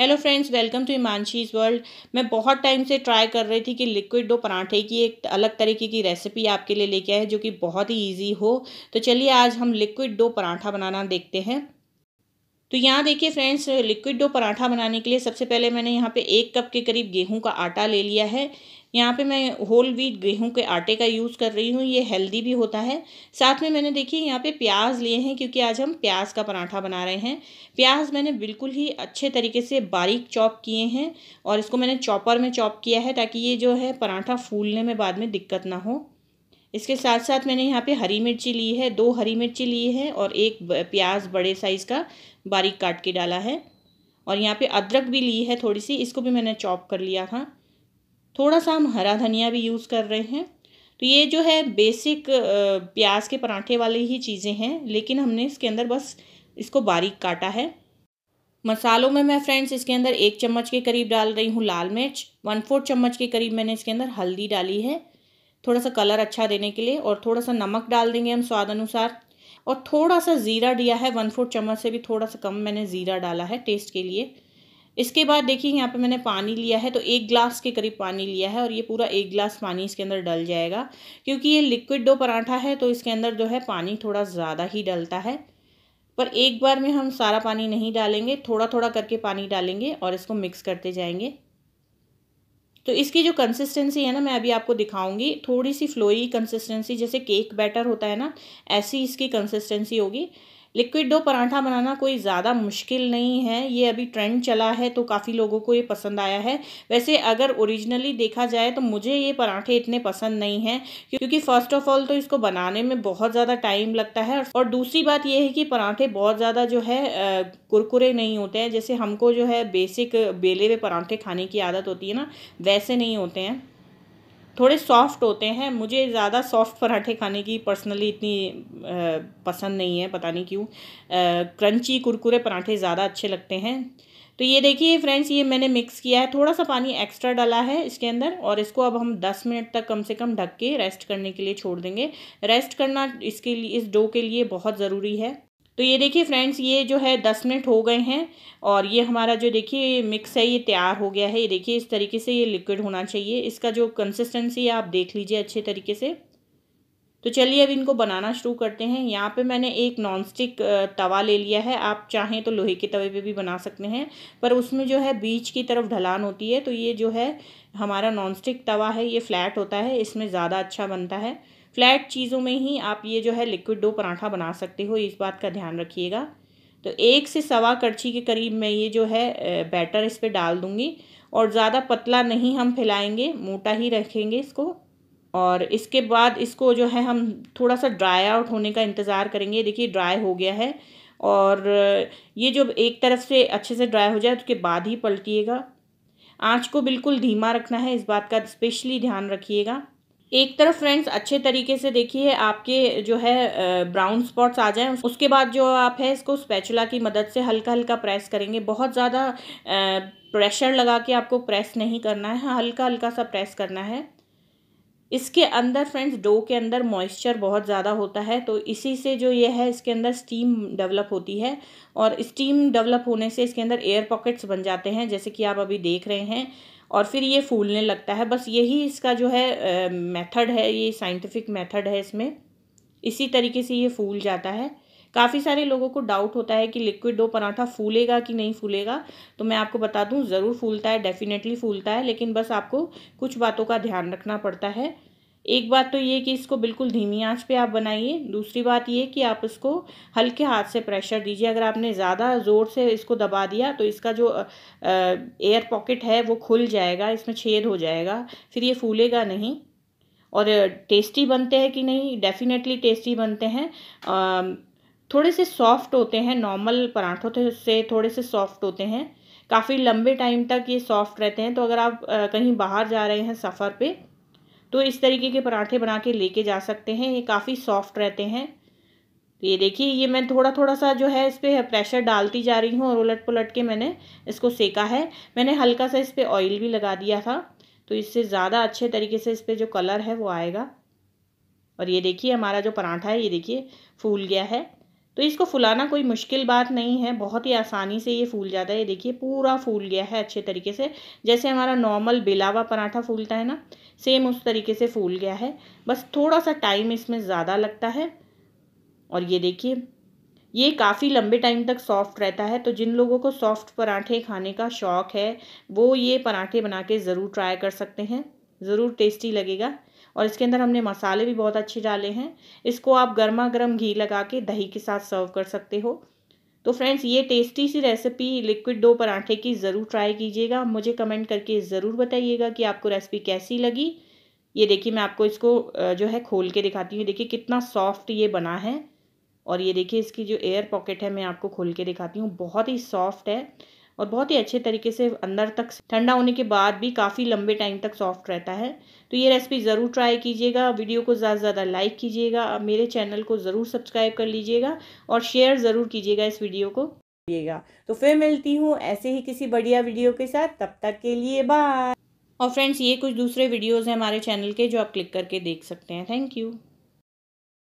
hello friends welcome to Himanshi's world मैं बहुत time से ट्राई कर रही थी कि लिक्विड डो पराठे की एक अलग तरीके की रेसिपी आपके लिए लेके आए जो कि बहुत ही ईजी हो तो चलिए आज हम लिक्विड डो पराठा बनाना देखते हैं तो यहाँ देखिए फ्रेंड्स लिक्विड डो पराठा बनाने के लिए सबसे पहले मैंने यहाँ पे एक कप के करीब गेहूं का आटा ले लिया है यहाँ पे मैं होल व्हीट गेहूँ के आटे का यूज़ कर रही हूँ ये हेल्दी भी होता है साथ में मैंने देखिए यहाँ पे प्याज लिए हैं क्योंकि आज हम प्याज का पराठा बना रहे हैं प्याज मैंने बिल्कुल ही अच्छे तरीके से बारीक चॉप किए हैं और इसको मैंने चॉपर में चॉप किया है ताकि ये जो है पराठा फूलने में बाद में दिक्कत ना हो इसके साथ साथ मैंने यहाँ पे हरी मिर्ची ली है दो हरी मिर्ची ली है और एक प्याज बड़े साइज़ का बारीक काट के डाला है और यहाँ पे अदरक भी ली है थोड़ी सी इसको भी मैंने चॉप कर लिया था थोड़ा सा हम हरा धनिया भी यूज़ कर रहे हैं तो ये जो है बेसिक प्याज के पराठे वाली ही चीज़ें हैं लेकिन हमने इसके अंदर बस इसको बारीक काटा है मसालों में मैं फ्रेंड्स इसके अंदर एक चम्मच के करीब डाल रही हूँ लाल मिर्च वन फोर्थ चम्मच के करीब मैंने इसके अंदर हल्दी डाली है थोड़ा सा कलर अच्छा देने के लिए और थोड़ा सा नमक डाल देंगे हम स्वाद अनुसार और थोड़ा सा ज़ीरा दिया है वन फोर्थ चम्मच से भी थोड़ा सा कम मैंने ज़ीरा डाला है टेस्ट के लिए इसके बाद देखिए यहाँ पे मैंने पानी लिया है तो एक ग्लास के करीब पानी लिया है और ये पूरा एक ग्लास पानी इसके अंदर डल जाएगा क्योंकि ये लिक्विड डो पराठा है तो इसके अंदर जो है पानी थोड़ा ज़्यादा ही डलता है पर एक बार में हम सारा पानी नहीं डालेंगे थोड़ा थोड़ा करके पानी डालेंगे और इसको मिक्स करते जाएंगे तो इसकी जो कंसिस्टेंसी है ना मैं अभी आपको दिखाऊंगी थोड़ी सी फ्लोई कंसिस्टेंसी जैसे केक बैटर होता है ना ऐसी इसकी कंसिस्टेंसी होगी लिक्विड डो पराठा बनाना कोई ज़्यादा मुश्किल नहीं है ये अभी ट्रेंड चला है तो काफ़ी लोगों को ये पसंद आया है वैसे अगर ओरिजिनली देखा जाए तो मुझे ये पराठे इतने पसंद नहीं हैं क्योंकि फ़र्स्ट ऑफ ऑल तो इसको बनाने में बहुत ज़्यादा टाइम लगता है और दूसरी बात यह है कि पराठे बहुत ज़्यादा जो है कुरकुरे नहीं होते हैं जैसे हमको जो है बेसिक बेले हुए पराठे खाने की आदत होती है ना वैसे नहीं होते हैं थोड़े सॉफ्ट होते हैं मुझे ज़्यादा सॉफ्ट पराठे खाने की पर्सनली इतनी पसंद नहीं है पता नहीं क्यों क्रंची कुरकुरे पराठे ज़्यादा अच्छे लगते हैं तो ये देखिए फ्रेंड्स ये मैंने मिक्स किया है थोड़ा सा पानी एक्स्ट्रा डाला है इसके अंदर और इसको अब हम दस मिनट तक कम से कम ढक के रेस्ट करने के लिए छोड़ देंगे रेस्ट करना इसके लिए इस डो के लिए बहुत ज़रूरी है तो ये देखिए फ्रेंड्स ये जो है दस मिनट हो गए हैं और ये हमारा जो देखिए मिक्स है ये तैयार हो गया है ये देखिए इस तरीके से ये लिक्विड होना चाहिए इसका जो कंसिस्टेंसी है आप देख लीजिए अच्छे तरीके से तो चलिए अब इनको बनाना शुरू करते हैं यहाँ पे मैंने एक नॉनस्टिक तवा ले लिया है आप चाहें तो लोहे के तवे पे भी बना सकते हैं पर उसमें जो है बीच की तरफ ढलान होती है तो ये जो है हमारा नॉनस्टिक तवा है ये फ्लैट होता है इसमें ज़्यादा अच्छा बनता है फ्लैट चीज़ों में ही आप ये जो है लिक्विड डो पराठा बना सकते हो इस बात का ध्यान रखिएगा तो एक से सवा कड़छी के करीब मैं ये जो है बैटर इस पर डाल दूँगी और ज़्यादा पतला नहीं हम फैलाएंगे मोटा ही रखेंगे इसको और इसके बाद इसको जो है हम थोड़ा सा ड्राई आउट होने का इंतज़ार करेंगे देखिए ड्राई हो गया है और ये जो एक तरफ से अच्छे से ड्राई हो जाए तो उसके बाद ही पलटिएगा आँच को बिल्कुल धीमा रखना है इस बात का स्पेशली ध्यान रखिएगा एक तरफ फ्रेंड्स अच्छे तरीके से देखिए आपके जो है ब्राउन स्पॉट्स आ जाएं उसके बाद जो आप है इसको स्पैचुला की मदद से हल्का हल्का प्रेस करेंगे बहुत ज़्यादा प्रेशर लगा के आपको प्रेस नहीं करना है हल्का हल्का सा प्रेस करना है इसके अंदर फ्रेंड्स डो के अंदर मॉइस्चर बहुत ज़्यादा होता है तो इसी से जो ये है इसके अंदर स्टीम डेवलप होती है और स्टीम डेवलप होने से इसके अंदर एयर पॉकेट्स बन जाते हैं जैसे कि आप अभी देख रहे हैं और फिर ये फूलने लगता है बस यही इसका जो है मेथड है ये साइंटिफिक मेथड है इसमें इसी तरीके से ये फूल जाता है काफ़ी सारे लोगों को डाउट होता है कि लिक्विड डो पराठा फूलेगा कि नहीं फूलेगा तो मैं आपको बता दूं ज़रूर फूलता है डेफिनेटली फूलता है लेकिन बस आपको कुछ बातों का ध्यान रखना पड़ता है एक बात तो ये कि इसको बिल्कुल धीमी आंच पे आप बनाइए दूसरी बात ये कि आप इसको हल्के हाथ से प्रेशर दीजिए अगर आपने ज़्यादा ज़ोर से इसको दबा दिया तो इसका जो एयर पॉकेट है वो खुल जाएगा इसमें छेद हो जाएगा फिर ये फूलेगा नहीं और टेस्टी बनते हैं कि नहीं डेफिनेटली टेस्टी बनते हैं थोड़े से सॉफ्ट होते हैं नॉर्मल पराठों से थोड़े से सॉफ्ट होते हैं काफ़ी लंबे टाइम तक ये सॉफ्ट रहते हैं तो अगर आप कहीं बाहर जा रहे हैं सफ़र पे तो इस तरीके के पराठे बना के लेके जा सकते हैं ये काफ़ी सॉफ्ट रहते हैं तो ये देखिए ये मैं थोड़ा थोड़ा सा जो है इस पर प्रेशर डालती जा रही हूँ और उलट पुलट के मैंने इसको सेका है मैंने हल्का सा इस पर ऑयल भी लगा दिया था तो इससे ज़्यादा अच्छे तरीके से इस पर जो कलर है वो आएगा और ये देखिए हमारा जो पराठा है ये देखिए फूल गया है तो इसको फुलाना कोई मुश्किल बात नहीं है बहुत ही आसानी से ये फूल जाता है ये देखिए पूरा फूल गया है अच्छे तरीके से जैसे हमारा नॉर्मल बिलावा पराठा फूलता है ना सेम उस तरीके से फूल गया है बस थोड़ा सा टाइम इसमें ज़्यादा लगता है और ये देखिए ये काफ़ी लंबे टाइम तक सॉफ्ट रहता है तो जिन लोगों को सॉफ्ट पराठे खाने का शौक़ है वो ये पराठे बना के ज़रूर ट्राई कर सकते हैं ज़रूर टेस्टी लगेगा और इसके अंदर हमने मसाले भी बहुत अच्छे डाले हैं इसको आप गर्मा गर्म घी लगा के दही के साथ सर्व कर सकते हो तो फ्रेंड्स ये टेस्टी सी रेसिपी लिक्विड डो पराठे की ज़रूर ट्राई कीजिएगा मुझे कमेंट करके ज़रूर बताइएगा कि आपको रेसिपी कैसी लगी ये देखिए मैं आपको इसको जो है खोल के दिखाती हूँ देखिए कितना सॉफ्ट ये बना है और ये देखिए इसकी जो एयर पॉकेट है मैं आपको खोल के दिखाती हूँ बहुत ही सॉफ्ट है और बहुत ही अच्छे तरीके से अंदर तक ठंडा होने के बाद भी काफ़ी लंबे टाइम तक सॉफ्ट रहता है तो ये रेसिपी ज़रूर ट्राई कीजिएगा वीडियो को ज़्यादा से ज़्यादा लाइक कीजिएगा मेरे चैनल को ज़रूर सब्सक्राइब कर लीजिएगा और शेयर ज़रूर कीजिएगा इस वीडियो को तो फिर मिलती हूँ ऐसे ही किसी बढ़िया वीडियो के साथ तब तक के लिए बाय और फ्रेंड्स ये कुछ दूसरे वीडियोज़ हैं हमारे चैनल के जो आप क्लिक करके देख सकते हैं थैंक यू